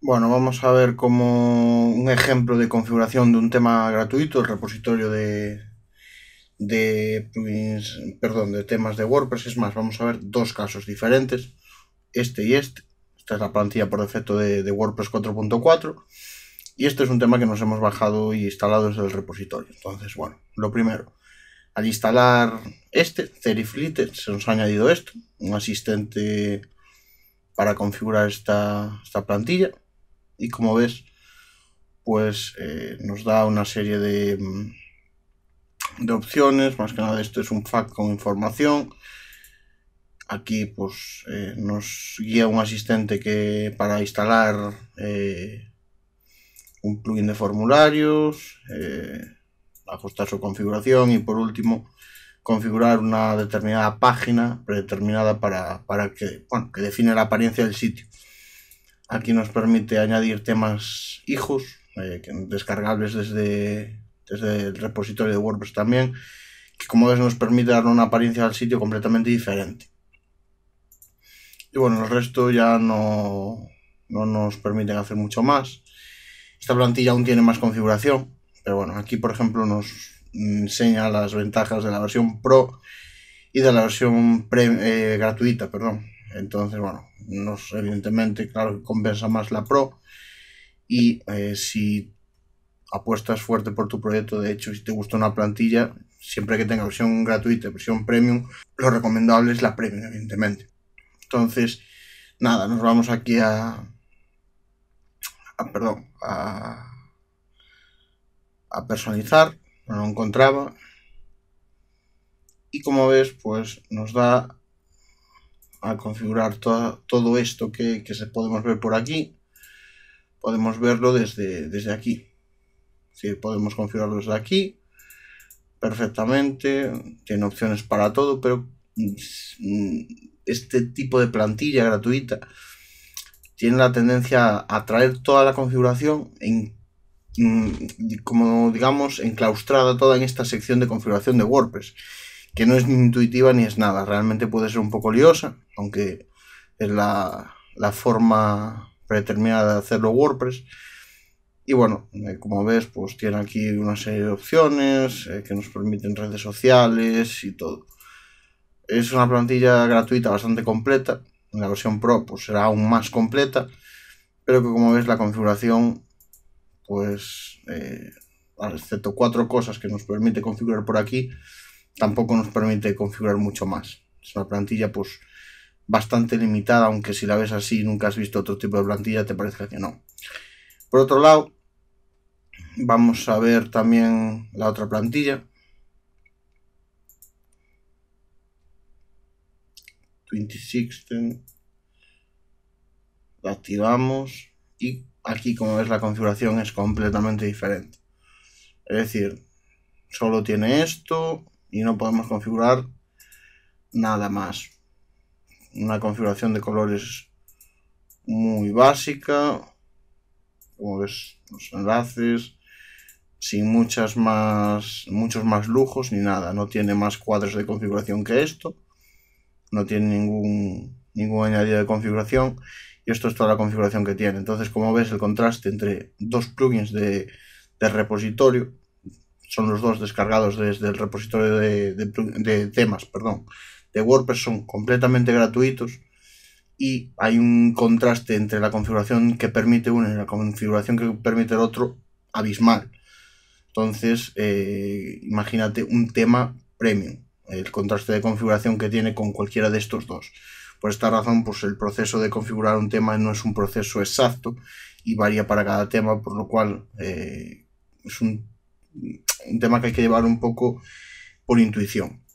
Bueno, vamos a ver como un ejemplo de configuración de un tema gratuito, el repositorio de, pues, perdón, de temas de WordPress. Es más, vamos a ver dos casos diferentes, este y este. Esta es la plantilla por defecto de, WordPress 4.4 y este es un tema que nos hemos bajado y instalado desde el repositorio. Entonces, bueno, lo primero, al instalar este, Ceriflite, se nos ha añadido esto, un asistente para configurar esta, esta plantilla y como ves, pues eh, nos da una serie mm, de, opciones. Más que nada, esto es un FAQ con información. Aquí pues eh, nos guía un asistente que para instalar eh, un plugin de formularios, ajustar su configuración y por último configurar una determinada página predeterminada para, para que, que define la apariencia del sitio. Aquí nos permite añadir temas hijos, eh, descargables desde, desde el repositorio de WordPress también, que como ves nos permite dar una apariencia al sitio completamente diferente. Y bueno, el resto ya no, nos permite hacer mucho más. Esta plantilla aún tiene más configuración, pero bueno, aquí por ejemplo nos enseña las ventajas de la versión Pro y de la versión eh, gratuita, perdón. Entonces, bueno, evidentemente, claro, que compensa más la Pro. Y eh, si apuestas fuerte por tu proyecto, de hecho, si te gusta una plantilla, siempre que tenga versión gratuita, versión premium, lo recomendable es la premium, evidentemente. Entonces, nada, nos vamos aquí a... perdón, a... a personalizar, no lo encontraba. Y como ves, pues nos da a configurar todo esto que, se podemos ver por aquí. Podemos verlo desde, desde aquí. Si podemos configurarlo desde aquí perfectamente. Tiene opciones para todo, pero mm, este tipo de plantilla gratuita tiene la tendencia a traer toda la configuración en mm, como digamos enclaustrada toda en esta sección de configuración de WordPress que no es ni intuitiva ni es nada. Realmente puede ser un poco liosa, aunque es la, forma predeterminada de hacerlo WordPress. Y bueno, eh, como ves, pues tiene aquí una serie de opciones eh, que nos permiten redes sociales y todo. Es una plantilla gratuita bastante completa. En la versión Pro pues será aún más completa. Pero que como ves la configuración, pues, eh, excepto cuatro cosas que nos permite configurar por aquí, tampoco nos permite configurar mucho más. Es una plantilla pues bastante limitada, aunque si la ves así nunca has visto otro tipo de plantilla, te parece que no. Por otro lado, vamos a ver también la otra plantilla. 26 la activamos y aquí como ves la configuración es completamente diferente es decir solo tiene esto y no podemos configurar nada más. Una configuración de colores muy básica, como ves, los enlaces, sin muchas más, muchos más lujos ni nada. No tiene más cuadros de configuración que esto. No tiene ningún, ningún añadido de configuración. Y esto es toda la configuración que tiene. Entonces, como ves, el contraste entre dos plugins de, de repositorio son los dos descargados desde el repositorio de, temas, perdón, de WordPress, son completamente gratuitos y hay un contraste entre la configuración que permite uno y la configuración que permite el otro abismal. Entonces, eh, imagínate un tema premium, el contraste de configuración que tiene con cualquiera de estos dos. Por esta razón, pues el proceso de configurar un tema no es un proceso exacto y varía para cada tema, por lo cual eh, es un un tema que hay que llevar un poco por intuición.